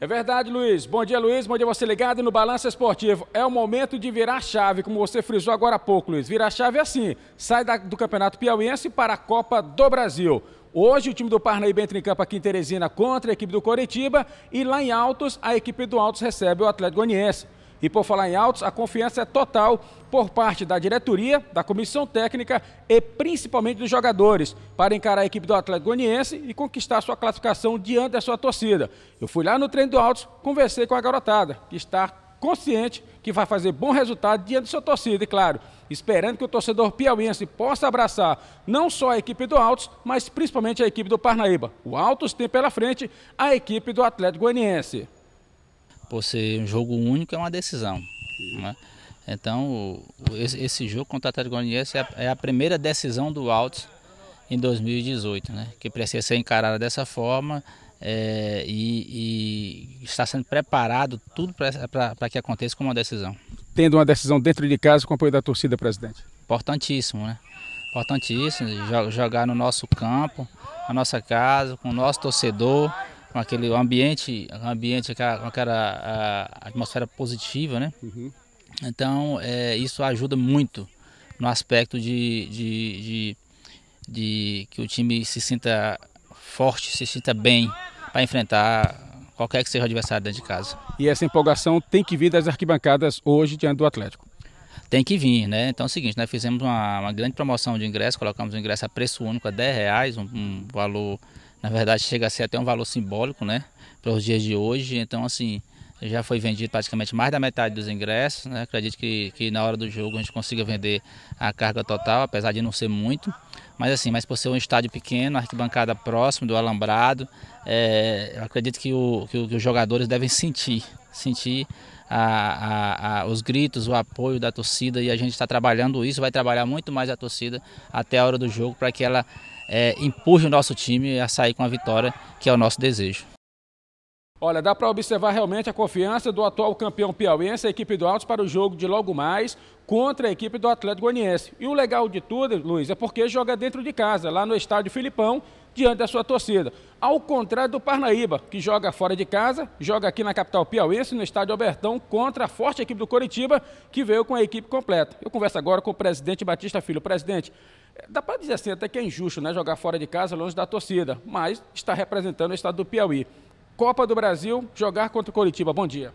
É verdade, Luiz. Bom dia, Luiz. Bom dia, você ligado no Balanço Esportivo. É o momento de virar chave, como você frisou agora há pouco, Luiz. Virar chave é assim: sai da, do Campeonato Piauiense para a Copa do Brasil. Hoje o time do Parnaíba entra em campo aqui em Teresina contra a equipe do Coritiba e lá em Altos a equipe do Altos recebe o Atlético Goianiense. E por falar em autos, a confiança é total por parte da diretoria, da comissão técnica e principalmente dos jogadores para encarar a equipe do Atlético Goianiense e conquistar sua classificação diante da sua torcida. Eu fui lá no treino do Autos, conversei com a garotada, que está consciente que vai fazer bom resultado diante da sua torcida, e claro, esperando que o torcedor piauiense possa abraçar não só a equipe do Altos, mas principalmente a equipe do Parnaíba. O Altos tem pela frente a equipe do Atlético Goianiense por ser um jogo único, é uma decisão. Né? Então, o, esse, esse, jogo contra o Atlético é, é, a primeira decisão do Altos em 2018, né? que precisa ser encarada dessa forma é, e, e, está sendo preparado tudo para que aconteça como uma decisão. Tendo uma decisão dentro de casa com o apoio da torcida, presidente? Importantíssimo, né? Importantíssimo jogar no nosso campo, na nossa casa, com o nosso torcedor com aquele ambiente, ambiente com aquela atmosfera positiva, né? Uhum. Então, é, isso ajuda muito no aspecto de, de, de, de, que o time se sinta forte, se sinta bem para enfrentar qualquer que seja o adversário dentro de casa. E essa empolgação tem que vir das arquibancadas hoje diante do Atlético? Tem que vir, né? Então é o seguinte, nós fizemos uma, uma grande promoção de ingresso, colocamos o ingresso a preço único a 10 reais, um, um valor na verdade chega a ser até um valor simbólico, né, para os dias de hoje. Então, assim, já foi vendido praticamente mais da metade dos ingressos, né? Acredito que, que na hora do jogo a gente consiga vender a carga total, apesar de não ser muito, mas assim, mas por ser um estádio pequeno, arquibancada próximo do alambrado, é, eu acredito que, o, que, o, que, os jogadores devem sentir, sentir a, a, a, os gritos, o apoio da torcida e a gente está trabalhando isso, vai trabalhar muito mais a torcida até a hora do jogo para que ela é, empurre o nosso time a sair com a vitória, que é o nosso desejo. Olha, dá para observar realmente a confiança do atual campeão piauiense, a equipe do Altos, para o jogo de logo mais contra a equipe do Atlético Goianiense. E o legal de tudo, Luiz, é porque joga dentro de casa, lá no estádio Filipão, diante da sua torcida. Ao contrário do Parnaíba, que joga fora de casa, joga aqui na capital piauense, no estádio Albertão, contra a forte equipe do Coritiba, que veio com a equipe completa. Eu converso agora com o presidente Batista Filho. Presidente, eh, dá para dizer assim até que é injusto, né, jogar fora de casa, longe da torcida, mas está representando o estado do Piauí. Copa do Brasil, jogar contra o Coritiba. Bom dia.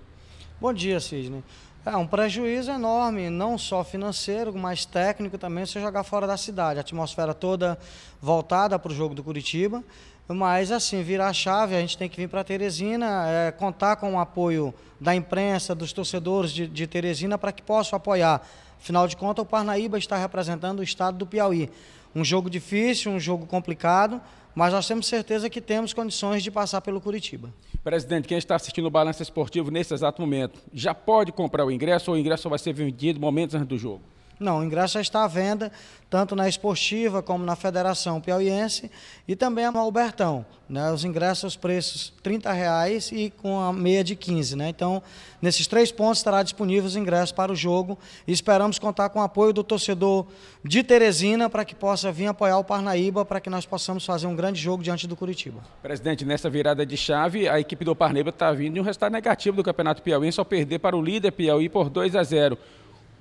Bom dia, Sidney. É um prejuízo enorme, não só financeiro, mas técnico também, se jogar fora da cidade. A atmosfera toda voltada para o jogo do Curitiba. Mas, assim, virar a chave, a gente tem que vir para Teresina, é, contar com o apoio da imprensa, dos torcedores de, de Teresina, para que possam apoiar. Afinal de contas, o Parnaíba está representando o estado do Piauí. Um jogo difícil, um jogo complicado, mas nós temos certeza que temos condições de passar pelo Curitiba. Presidente, quem está assistindo o Balanço Esportivo nesse exato momento, já pode comprar o ingresso ou o ingresso vai ser vendido momentos antes do jogo? Não, o ingresso já está à venda, tanto na esportiva como na Federação Piauiense e também no Albertão. Né? Os ingressos, os preços R$ reais e com a meia de 15. Né? Então, nesses três pontos estará disponível os ingressos para o jogo e esperamos contar com o apoio do torcedor de Teresina para que possa vir apoiar o Parnaíba para que nós possamos fazer um grande jogo diante do Curitiba. Presidente, nessa virada de chave, a equipe do Parnaíba está vindo de um resultado negativo do Campeonato Piauiense ao perder para o líder Piauí por 2 a 0.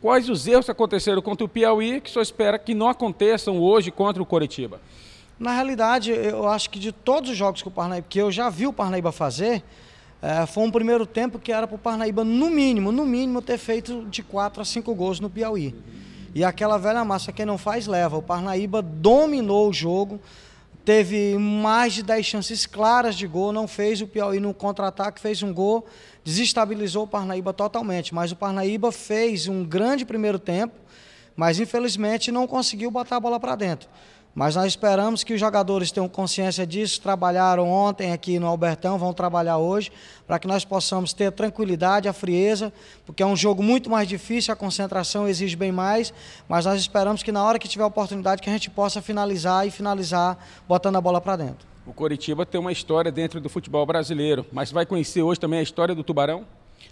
Quais os erros que aconteceram contra o Piauí que só espera que não aconteçam hoje contra o Coritiba? Na realidade, eu acho que de todos os jogos que o Parnaíba, que eu já vi o Parnaíba fazer, é, foi um primeiro tempo que era para o Parnaíba, no mínimo, no mínimo, ter feito de 4 a 5 gols no Piauí. E aquela velha massa, quem não faz, leva. O Parnaíba dominou o jogo, teve mais de 10 chances claras de gol, não fez o Piauí no contra-ataque, fez um gol, desestabilizou o Parnaíba totalmente. Mas o Parnaíba fez um grande primeiro tempo, mas infelizmente não conseguiu botar a bola para dentro. Mas nós esperamos que os jogadores tenham consciência disso, trabalharam ontem aqui no Albertão, vão trabalhar hoje, para que nós possamos ter a tranquilidade, a frieza, porque é um jogo muito mais difícil, a concentração exige bem mais, mas nós esperamos que na hora que tiver a oportunidade que a gente possa finalizar e finalizar botando a bola para dentro. O Coritiba tem uma história dentro do futebol brasileiro, mas vai conhecer hoje também a história do Tubarão?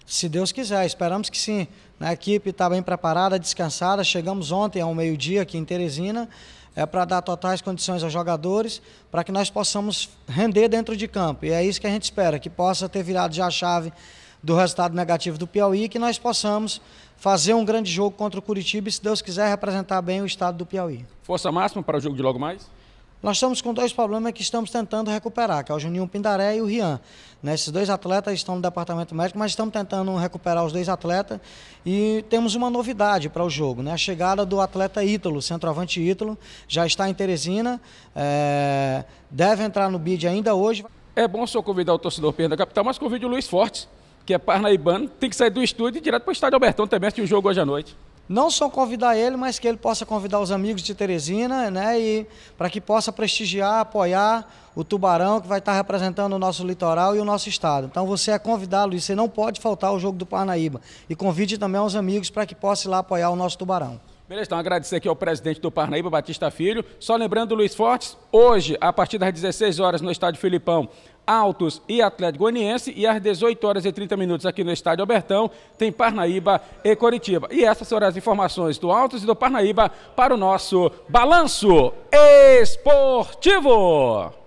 Se Deus quiser, esperamos que sim. A equipe está bem preparada, descansada. Chegamos ontem ao meio-dia aqui em Teresina é para dar totais condições aos jogadores para que nós possamos render dentro de campo. E é isso que a gente espera, que possa ter virado já a chave do resultado negativo do Piauí e que nós possamos fazer um grande jogo contra o Curitiba e, se Deus quiser, representar bem o estado do Piauí. Força máxima para o jogo de logo mais? Nós estamos com dois problemas que estamos tentando recuperar, que é o Juninho Pindaré e o Rian. Né? Esses dois atletas estão no departamento médico, mas estamos tentando recuperar os dois atletas e temos uma novidade para o jogo, né? A chegada do atleta Ítalo, centroavante Ítalo, já está em Teresina, é... deve entrar no bid ainda hoje. É bom só convidar o torcedor Pedro da Capital, mas convide o Luiz Fortes, que é parnaibano, tem que sair do estúdio e ir direto para o estádio Albertão também assistir o jogo hoje à noite não só convidar ele, mas que ele possa convidar os amigos de Teresina, né? E para que possa prestigiar, apoiar o Tubarão, que vai estar representando o nosso litoral e o nosso estado. Então você é convidado, e você não pode faltar ao jogo do Parnaíba. E convide também os amigos para que possa ir lá apoiar o nosso Tubarão. Beleza, então agradecer aqui ao presidente do Parnaíba, Batista Filho. Só lembrando, Luiz Fortes, hoje, a partir das 16 horas, no estádio Filipão, Altos e Atlético Goianiense. E às 18 horas e 30 minutos aqui no Estádio Albertão tem Parnaíba e Coritiba. E essas são as informações do Altos e do Parnaíba para o nosso balanço esportivo.